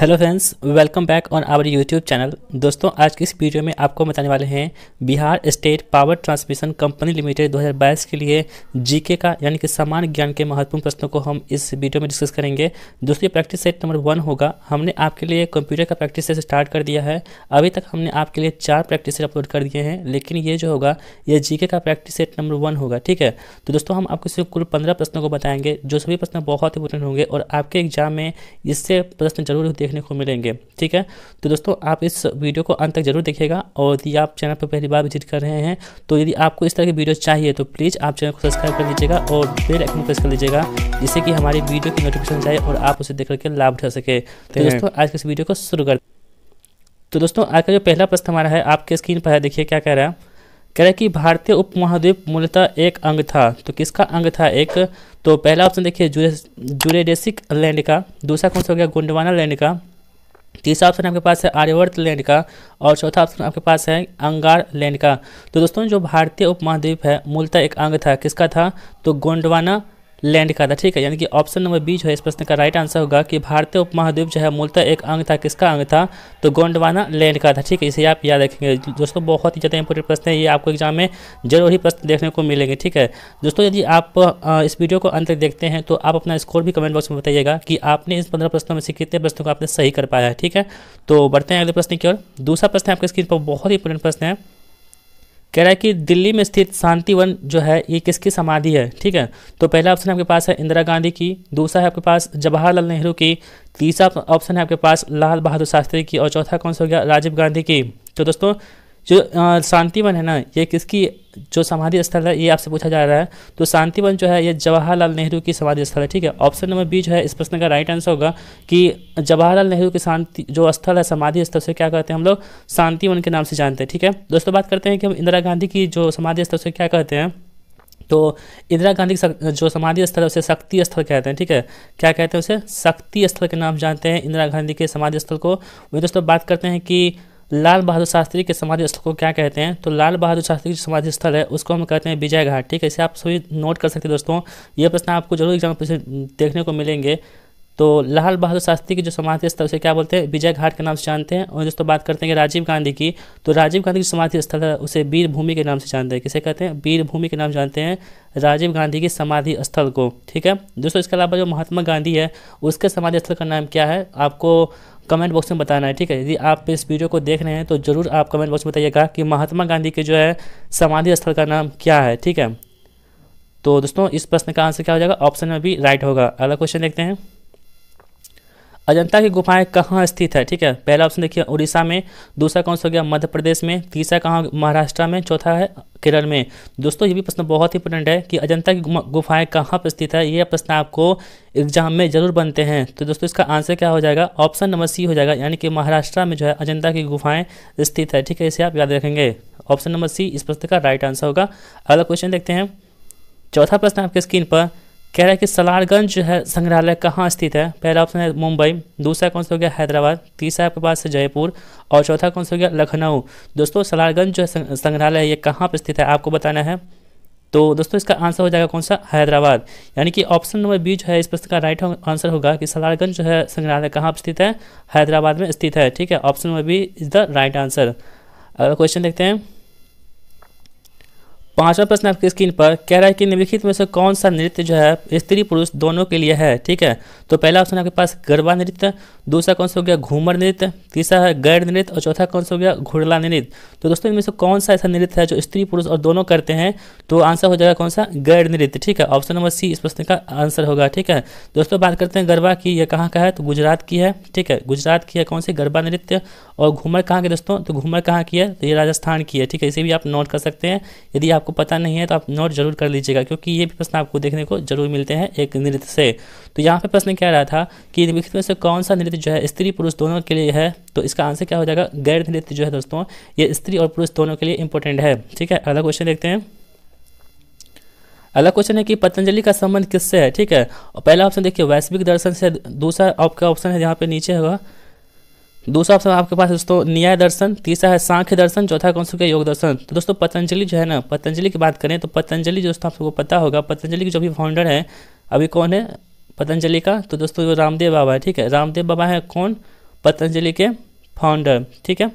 hello friends welcome back on our YouTube channel दोस्तों आज की इस वीडियो में आपको बताने वाले हैं Bihar state power transmission company limited 2022 के लिए जीके का यानी कि सामान्य ज्ञान के महत्वपूर्ण प्रश्नों को हम इस वीडियो में डिस्कस करेंगे दोस्तों प्रैक्टिस सेट नंबर वन होगा हमने आपके लिए कंप्यूटर का प्रैक्टिस सेट स्टार्ट कर दिया है अभी तक हमने आपके लिए चार प्रैक्टिस सेट अपलोड कर दिए हैं लेकिन ये जो होगा ये जी का प्रैक्टिस सेट नंबर वन होगा ठीक है तो दोस्तों हम आपको सिर्फ कुल पंद्रह प्रश्नों को बताएंगे जो सभी प्रश्न बहुत इंपॉर्टेंट होंगे और आपके एग्जाम में इससे प्रश्न जरूर होते देखने को मिलेंगे ठीक है तो दोस्तों आप इस वीडियो को अंत तक जरूर देखिएगा और यदि आप चैनल पर पहली बार विजिट कर रहे हैं तो यदि आपको इस तरह की वीडियो चाहिए तो प्लीज़ आप चैनल को सब्सक्राइब कर लीजिएगा और बेल आइकन प्रेस कर लीजिएगा जिससे कि हमारी वीडियो की नोटिफिकेशन जाए और आप उसे देख करके लाभ उठा सके तो दोस्तों आज के इस वीडियो को शुरू कर तो दोस्तों आज का जो पहला प्रश्न हमारा है आपके स्क्रीन पर है देखिए क्या कह रहा है कह रहे कि भारतीय उपमहाद्वीप मूलतः एक अंग था तो किसका अंग था एक तो पहला ऑप्शन देखिए जुरेडेसिक लैंड का दूसरा कौन सा हो गया गोंडवाना लैंड का तीसरा ऑप्शन आपके पास है आर्यवर्त लैंड का और चौथा ऑप्शन आपके पास है अंगार लैंड का तो दोस्तों जो भारतीय उपमहाद्वीप है मूलतः एक अंग था किसका था तो गोंडवाना लैंड का था ठीक है यानी कि ऑप्शन नंबर बी जो है इस प्रश्न का राइट आंसर होगा कि भारतीय उपमहाद्वीप जो है मूलतः एक अंग था किसका अंग था तो गोंडवाना लैंड का था ठीक है इसे आप याद रखेंगे दोस्तों बहुत ही ज़्यादा इंपॉर्टेंट प्रश्न है ये आपको एग्जाम में जरूर ही प्रश्न देखने को मिलेंगे ठीक है दोस्तों यदि आप इस वीडियो को अंत तक देखते हैं तो आप अपना स्कोर भी कमेंट बॉक्स में बताइएगा कि आपने इन पंद्रह प्रश्नों में से कितने प्रश्नों को आपने सही कर पाया है ठीक है तो बढ़ते हैं अगले प्रश्न की ओर दूसरा प्रश्न आपके स्क्रीन पर बहुत ही इंपॉर्टेंट प्रश्न है कह रहा है कि दिल्ली में स्थित शांतिवन जो है ये किसकी समाधि है ठीक है तो पहला ऑप्शन आपके पास है इंदिरा गांधी की दूसरा है आपके पास जवाहरलाल नेहरू की तीसरा ऑप्शन है आपके पास लाल बहादुर शास्त्री की और चौथा कौन सा हो गया राजीव गांधी की तो दोस्तों जो शांतिवन है ना ये किसकी जो समाधि स्थल है ये आपसे पूछा जा रहा है तो शांतिवन जो है ये जवाहरलाल नेहरू की समाधि स्थल है ठीक है ऑप्शन नंबर बी जो है इस प्रश्न का राइट आंसर होगा कि जवाहरलाल नेहरू की शांति जो स्थल है समाधि स्थल से क्या कहते हैं हम लोग शांतिवन के नाम से जानते हैं ठीक है दोस्तों बात करते हैं कि हम इंदिरा गांधी की जो समाधि स्थल से क्या कहते हैं तो इंदिरा गांधी जो समाधि स्थल है उसे शक्ति स्थल कहते हैं ठीक है क्या कहते हैं उसे शक्ति स्थल के नाम जानते हैं इंदिरा गांधी के समाधि स्थल को वही दोस्तों बात करते हैं कि लाल बहादुर शास्त्री के समाधि स्थल को क्या कहते हैं तो लाल बहादुर शास्त्री की समाधि स्थल है उसको हम कहते हैं विजय घाट ठीक है इसे आप सभी नोट कर सकते हैं दोस्तों ये प्रश्न आपको जरूर एग्जाम देखने को मिलेंगे तो लाल बहादुर शास्त्री की जो समाधि स्थल उसे क्या बोलते हैं विजय घाट के नाम से जानते हैं और दोस्तों बात करते हैं राजीव गांधी की तो राजीव गांधी की समाधि स्थल है उसे वीरभूमि के नाम से जानते हैं किसे कहते हैं वीरभूमि के नाम जानते हैं राजीव गांधी की समाधि स्थल को ठीक है दोस्तों इसके अलावा जो महात्मा गांधी है उसके समाधि स्थल का नाम क्या है आपको कमेंट बॉक्स में बताना है ठीक है यदि आप इस वीडियो को देख रहे हैं तो ज़रूर आप कमेंट बॉक्स में बताइएगा कि महात्मा गांधी के जो है समाधि स्थल का नाम क्या है ठीक है तो दोस्तों इस प्रश्न का आंसर क्या हो जाएगा ऑप्शन में भी राइट होगा अगला क्वेश्चन देखते हैं अजंता की गुफाएं कहाँ स्थित है ठीक है पहला ऑप्शन देखिए उड़ीसा में दूसरा कौन सा हो गया मध्य प्रदेश में तीसरा कहाँ महाराष्ट्र में चौथा है केरल में दोस्तों ये भी प्रश्न बहुत ही इंपॉर्टेंट है कि अजंता की गुफाएं कहाँ पर स्थित है ये प्रश्न आपको एग्जाम में जरूर बनते हैं तो दोस्तों इसका आंसर क्या हो जाएगा ऑप्शन नंबर सी हो जाएगा यानी कि महाराष्ट्र में जो है अजंता की गुफाएं स्थित है ठीक है इसे आप याद रखेंगे ऑप्शन नंबर सी इस प्रश्न का राइट आंसर होगा अगला क्वेश्चन देखते हैं चौथा प्रश्न आपके स्क्रीन पर कह रहा है कि सलारगंज है संग्रहालय कहाँ स्थित है पहला ऑप्शन है मुंबई दूसरा कौन सा हो गया हैदराबाद तीसरा आपके पास है जयपुर और चौथा कौन सा हो गया लखनऊ दोस्तों सलारगंज जो है संग्रहालय ये कहाँ पर स्थित है आपको बताना है तो दोस्तों इसका आंसर हो जाएगा कौन सा हैदराबाद यानी कि ऑप्शन नंबर बी जो है इस प्रश्न का राइट आंसर होगा कि सलारगंज जो है संग्रहालय कहाँ पर स्थित है हैदराबाद में स्थित है ठीक है option number B is the right answer अगला क्वेश्चन देखते हैं पांचवा प्रश्न आपकी स्क्रीन पर कह रहा है कि निम्नलिखित में से कौन सा नृत्य जो है स्त्री पुरुष दोनों के लिए है ठीक है तो पहला ऑप्शन आपके पास गरबा नृत्य दूसरा कौन सा हो गया घूमर नृत्य तीसरा है गैर नृत्य और चौथा कौन सा हो गया घुड़ला नृत्य तो दोस्तों इनमें से कौन सा ऐसा नृत्य है जो स्त्री पुरुष और दोनों करते हैं तो आंसर हो जाएगा कौन सा गैर नृत्य ठीक है ऑप्शन नंबर सी इस प्रश्न का आंसर होगा ठीक है दोस्तों बात करते हैं गरबा की यह कहाँ का है तो गुजरात की है ठीक है गुजरात की है कौन सी गरबा नृत्य और घूमर कहाँ के दोस्तों तो घूमर कहाँ की है तो ये राजस्थान की है ठीक है इसे भी आप नोट कर सकते हैं यदि आप आपको पता नहीं है तो आप नोट जरूर कर लीजिएगा क्योंकि ये भी प्रश्न आपको देखने को जरूर मिलते हैं एक नृत्य से तो यहाँ पे प्रश्न क्या रहा था कि निम्नलिखित में से कौन सा नृत्य जो है स्त्री पुरुष दोनों के लिए है तो इसका आंसर क्या हो जाएगा गैर नृत्य जो है दोस्तों ये स्त्री और पुरुष दोनों के लिए इंपॉर्टेंट है ठीक है अगला क्वेश्चन देखते हैं अगला क्वेश्चन है कि पतंजलि का संबंध किससे है ठीक है और पहला ऑप्शन देखिए वैश्विक दर्शन से दूसरा आपका ऑप्शन है यहाँ पे नीचे होगा दूसरा ऑप्शन आपके पास दोस्तों न्याय दर्शन तीसरा है सांख्य दर्शन चौथा कौन सा योग दर्शन तो दोस्तों पतंजलि जो है ना पतंजलि की बात करें तो पतंजलि दोस्तों आप सबको पता होगा पतंजलि के जो भी फाउंडर है अभी कौन है पतंजलि का तो दोस्तों रामदेव बाबा है ठीक है रामदेव बाबा है कौन पतंजलि के फाउंडर ठीक है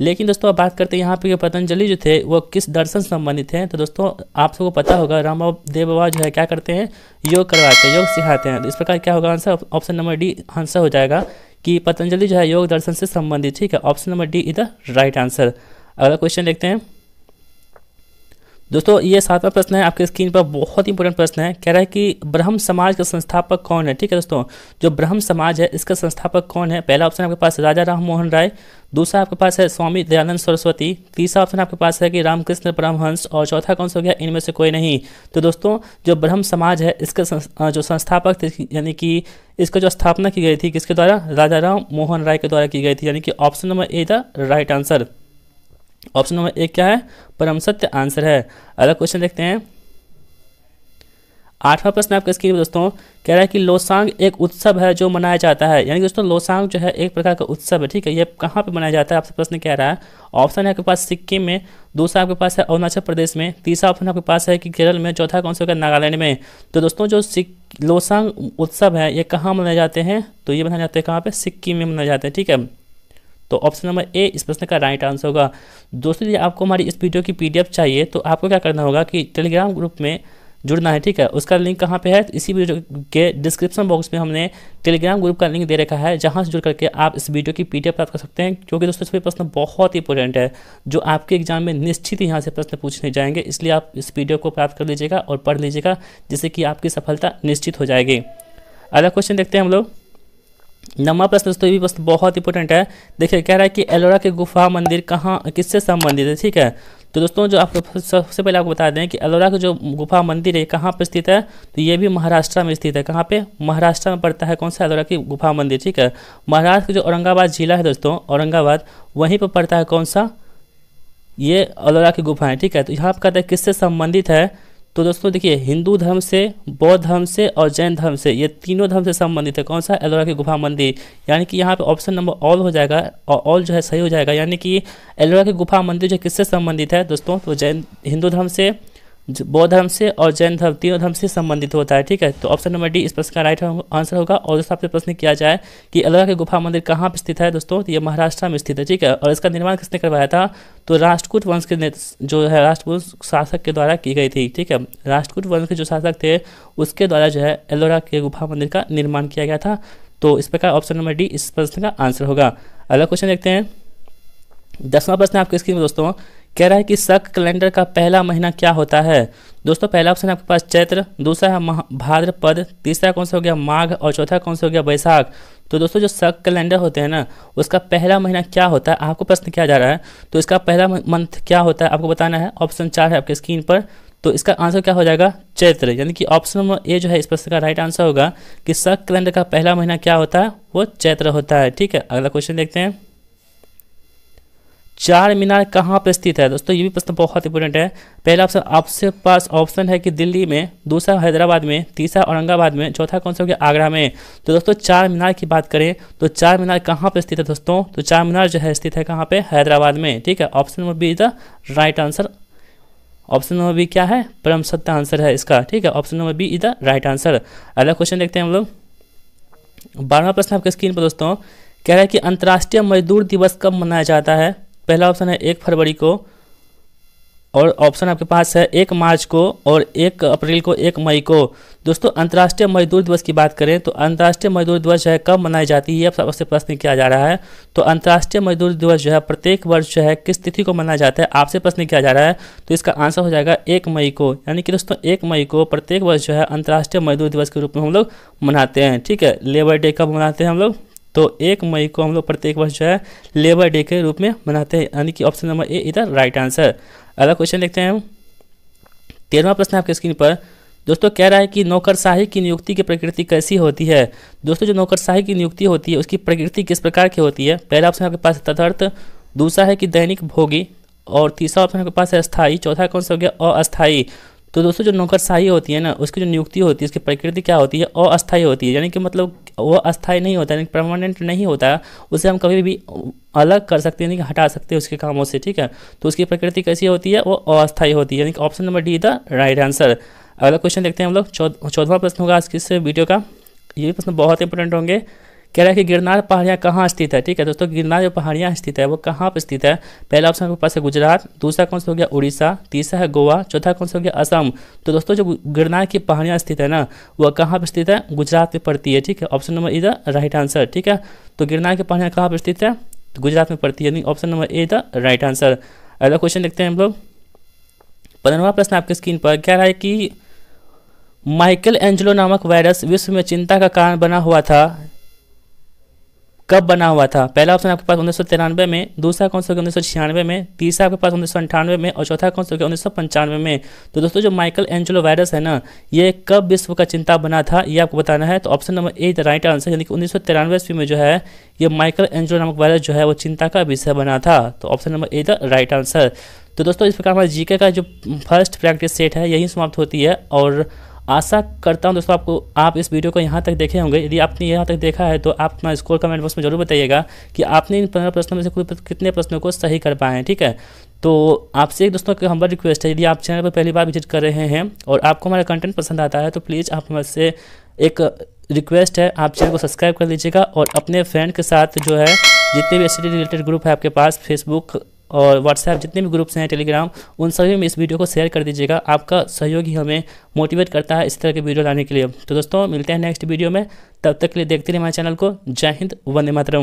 लेकिन दोस्तों अब बात करते हैं यहाँ पे पतंजलि जो थे वो किस दर्शन संबंधित हैं तो दोस्तों आप सबको पता होगा राम देव बाबा जो है क्या करते हैं योग करवाते हैं योग सिखाते हैं तो इस प्रकार क्या होगा answer option number D answer हो जाएगा कि पतंजलि जो है योग दर्शन से संबंधित ठीक है option number D is the right answer अगला क्वेश्चन देखते हैं दोस्तों ये सातवां प्रश्न है आपके स्क्रीन पर बहुत इंपॉर्टेंट प्रश्न है कह रहा है कि ब्रह्म समाज का संस्थापक कौन है ठीक है दोस्तों जो ब्रह्म समाज है इसका संस्थापक कौन है पहला ऑप्शन आपके पास राजा राम मोहन राय दूसरा आपके पास है स्वामी दयानंद सरस्वती तीसरा ऑप्शन आपके पास है कि रामकृष्ण परमहंस और चौथा कौन सा हो गया इनमें से कोई नहीं तो दोस्तों जो ब्रह्म समाज है इसका जो संस्थापक थे यानी कि इसका जो स्थापना की गई थी किसके द्वारा राजा राम मोहन राय के द्वारा की गई थी यानी कि option number A the right answer option number एक क्या है परम सत्य आंसर है अगला क्वेश्चन देखते हैं आठवां प्रश्न आपका इसके लिए दोस्तों कह रहा है कि लोसांग एक उत्सव है जो मनाया जाता है यानी कि दोस्तों लोसांग जो है एक प्रकार का उत्सव है ठीक है ये कहाँ पे मनाया जाता है आपसे प्रश्न कह रहा है ऑप्शन है आपके पास सिक्किम में दूसरा आपके पास है अरुणाचल प्रदेश में तीसरा ऑप्शन आपके पास है कि केरल में चौथा कौन सा होगा नागालैंड में तो दोस्तों जो लोसांग उत्सव है ये कहाँ मनाए जाते हैं तो ये मनाए जाते हैं कहाँ पर सिक्किम में मनाए जाते हैं ठीक है तो ऑप्शन नंबर ए इस प्रश्न का राइट आंसर होगा दोस्तों यदि आपको हमारी इस वीडियो की पीडीएफ चाहिए तो आपको क्या करना होगा कि टेलीग्राम ग्रुप में जुड़ना है ठीक है उसका लिंक कहाँ पे है तो इसी वीडियो के डिस्क्रिप्शन बॉक्स में हमने टेलीग्राम ग्रुप का लिंक दे रखा है जहाँ से जुड़ करके आप इस वीडियो की पी प्राप्त कर सकते हैं क्योंकि दोस्तों इसमें प्रश्न बहुत ही इंपॉर्टेंट है जो आपके एग्जाम में निश्चित यहाँ से प्रश्न पूछने जाएंगे इसलिए आप इस वीडियो को प्राप्त कर लीजिएगा और पढ़ लीजिएगा जिससे कि आपकी सफलता निश्चित हो जाएगी अगला क्वेश्चन देखते हैं हम लोग नवा प्रश्न दोस्तों ये भी प्रश्न बहुत इंपॉर्टेंट है देखिए कह रहा है कि एलोरा के गुफा मंदिर कहाँ किससे संबंधित है ठीक है तो दोस्तों जो आपको सबसे पहले आपको बता दें कि अलोरा का जो गुफा मंदिर है कहाँ पर स्थित है तो ये भी महाराष्ट्र में स्थित है कहाँ पे महाराष्ट्र में पड़ता है कौन सा अलोरा की गुफा मंदिर ठीक है महाराष्ट्र का जो औरंगाबाद जिला है दोस्तों औरंगाबाद वहीं पर पड़ता है कौन सा ये अलोरा की गुफा है ठीक है तो यहाँ पर कहता है किससे संबंधित है तो दोस्तों देखिए हिंदू धर्म से बौद्ध धर्म से और जैन धर्म से ये तीनों धर्म से संबंधित है कौन सा एलोरा की गुफा मंदिर यानी कि यहाँ पे ऑप्शन नंबर ऑल हो जाएगा और ऑल जो है सही हो जाएगा यानी कि एलोरा की गुफा मंदिर जो किससे संबंधित है दोस्तों तो जैन हिंदू धर्म से बौद्ध धर्म से और जैन धर्म तीनों धर्म से संबंधित होता है ठीक है तो ऑप्शन नंबर डी इस प्रश्न का राइट आंसर होगा और दोस्तों आपसे प्रश्न किया जाए कि अलगा के गुफा मंदिर कहाँ पर स्थित है दोस्तों तो ये महाराष्ट्र में स्थित है ठीक है और इसका निर्माण किसने करवाया था तो राष्ट्रकूट वंश के जो है राष्ट्रकूट शासक के द्वारा की गई थी ठीक है राष्ट्रकूट वंश के जो शासक थे उसके द्वारा जो है एलोरा के गुफा मंदिर का निर्माण किया गया था तो इस प्रकार ऑप्शन नंबर डी इस प्रश्न का आंसर होगा अगला क्वेश्चन देखते हैं दसवां प्रश्न आपके स्क्रीन में दोस्तों कह रहा है कि शक कैलेंडर का पहला महीना क्या होता है दोस्तों पहला ऑप्शन है आपके पास चैत्र दूसरा है भाद्रपद तीसरा कौन सा हो गया माघ और चौथा कौन सा हो गया वैशाख तो दोस्तों जो शक कैलेंडर होते हैं ना उसका पहला महीना क्या होता है आपको प्रश्न किया जा रहा है तो इसका पहला मंथ क्या होता है आपको बताना है ऑप्शन चार है आपके स्क्रीन पर तो इसका आंसर क्या हो जाएगा चैत्र यानी कि ऑप्शन नंबर ए जो है इस प्रश्न का राइट आंसर होगा कि शक कैलेंडर का पहला महीना क्या होता है वो चैत्र होता है ठीक है अगला क्वेश्चन देखते हैं चार मीनार कहाँ पर स्थित है दोस्तों ये भी प्रश्न बहुत इंपॉर्टेंट है पहला ऑप्शन आपसे पास ऑप्शन है कि दिल्ली में दूसरा हैदराबाद में तीसरा औरंगाबाद में चौथा कौन सा हो गया आगरा में तो दोस्तों चार मीनार की बात करें तो चार मीनार कहाँ पर स्थित है दोस्तों तो चार मीनार जो है स्थित है कहाँ पर हैदराबाद में ठीक है option number B is the right answer option number B क्या है परम सत्य आंसर है इसका ठीक है option number B is the right answer अगला क्वेश्चन देखते हैं हम लोग बारहवा प्रश्न आपके स्क्रीन पर दोस्तों कह रहा है कि अंतर्राष्ट्रीय मजदूर दिवस कब मनाया जाता है पहला ऑप्शन है एक फरवरी को और ऑप्शन आपके पास है एक मार्च को और एक अप्रैल को एक मई को दोस्तों अंतर्राष्ट्रीय मजदूर दिवस की बात करें तो अंतर्राष्ट्रीय मजदूर दिवस जो है कब मनाई जाती है सबसे प्रश्न किया जा रहा है तो अंतर्राष्ट्रीय मजदूर दिवस जो है प्रत्येक वर्ष जो है किस तिथि को मनाया जाता है आपसे प्रश्न किया जा रहा है तो इसका आंसर हो जाएगा एक मई को यानी कि दोस्तों एक मई को प्रत्येक वर्ष जो है अंतर्राष्ट्रीय मजदूर दिवस के रूप में हम लोग मनाते हैं ठीक है लेबर डे कब मनाते हैं हम लोग तो एक मई को हम लोग प्रत्येक वर्ष जो है लेबर डे के रूप में मनाते हैं यानी कि ऑप्शन नंबर ए इधर राइट आंसर अगला क्वेश्चन देखते हैं हम तेरहवा प्रश्न आपके स्क्रीन पर दोस्तों कह रहा है कि नौकरशाही की नियुक्ति की प्रकृति कैसी होती है दोस्तों जो नौकरशाही की नियुक्ति होती है उसकी प्रकृति किस प्रकार की होती है पहला ऑप्शन आपके पास तथर्थ दूसरा है कि दैनिक भोगी और तीसरा ऑप्शन आपके पास है स्थायी चौथा कौन सा हो गया अस्थायी तो दोस्तों जो नौकरशाही होती है ना उसकी जो नियुक्ति होती है उसकी प्रकृति क्या होती है अस्थायी होती है यानी कि मतलब वो अस्थायी नहीं होता यानी परमानेंट नहीं होता उसे हम कभी भी अलग कर सकते हैं यानी कि हटा सकते हैं उसके कामों से ठीक है तो उसकी प्रकृति कैसी होती है वो अस्थायी होती है यानी कि option number D the right answer अगला क्वेश्चन देखते हैं हम लोग चौदह प्रश्न होगा आज किस वीडियो का ये प्रश्न बहुत इंपॉर्टेंट होंगे कह रहा है कि गिरनार पहाड़ियाँ कहाँ स्थित है ठीक है दोस्तों गिरनार जो पहाड़ियाँ स्थित है वो कहाँ पर स्थित है पहला ऑप्शन आपके पास है गुजरात दूसरा कौन सा हो गया उड़ीसा तीसरा है गोवा चौथा कौन सा हो गया असम तो दोस्तों जो गिरनार की पहाड़ियाँ स्थित है ना वह कहाँ पर स्थित है गुजरात में पड़ती है ठीक है ऑप्शन नंबर इधर द राइट आंसर ठीक है तो गिरनार की पहाड़ियाँ कहाँ पर स्थित है तो गुजरात में पड़ती है यानी option number A the right answer अगला क्वेश्चन देखते हैं हम लोग पंद्रवा प्रश्न आपके स्क्रीन पर कह रहा है कि माइकल एंजलो नामक वायरस विश्व में चिंता का कारण बना हुआ था कब बना हुआ था पहला ऑप्शन आपके पास उन्नीस में दूसरा कौन सा उन्नीस सौ छियानवे में तीसरा आपके पास उन्नीस में और चौथा कौन सा उन्नीस सौ पंचानवे में तो दोस्तों जो माइकल एंजलो वायरस है ना ये कब विश्व का चिंता बना था ये आपको बताना है तो option number A the right answer यानी कि उन्नीस ईस्वी में जो है ये माइकल एंजलो नामक वायरस जो है वो चिंता का विषय बना था तो option number A the right answer तो दोस्तों इस प्रकार हमारे जीके का जो फर्स्ट प्रैक्टिस सेट है यही समाप्त होती है और आशा करता हूँ दोस्तों आपको आप इस वीडियो को यहाँ तक देखे होंगे यदि आपने यहाँ तक देखा है तो आप अपना स्कोर कमेंट बॉक्स में जरूर बताइएगा कि आपने इन पंद्रह प्रश्नों में से कितने प्रश्नों को सही कर पाए हैं ठीक है तो आपसे एक दोस्तों हमारा रिक्वेस्ट है यदि आप चैनल पर पहली बार विजिट कर रहे हैं और आपको हमारा कंटेंट पसंद आता है तो प्लीज़ आप हमसे एक रिक्वेस्ट है आप चैनल को सब्सक्राइब कर लीजिएगा और अपने फ्रेंड के साथ जो है जितने भी एस रिलेटेड ग्रुप है आपके पास फेसबुक और व्हाट्सएप जितने भी ग्रुप्स हैं टेलीग्राम उन सभी में इस वीडियो को शेयर कर दीजिएगा आपका सहयोग ही हमें मोटिवेट करता है इस तरह के वीडियो लाने के लिए तो दोस्तों मिलते हैं नेक्स्ट वीडियो में तब तक के लिए देखते रहिए हमारे चैनल को जय हिंद वंदे मातरम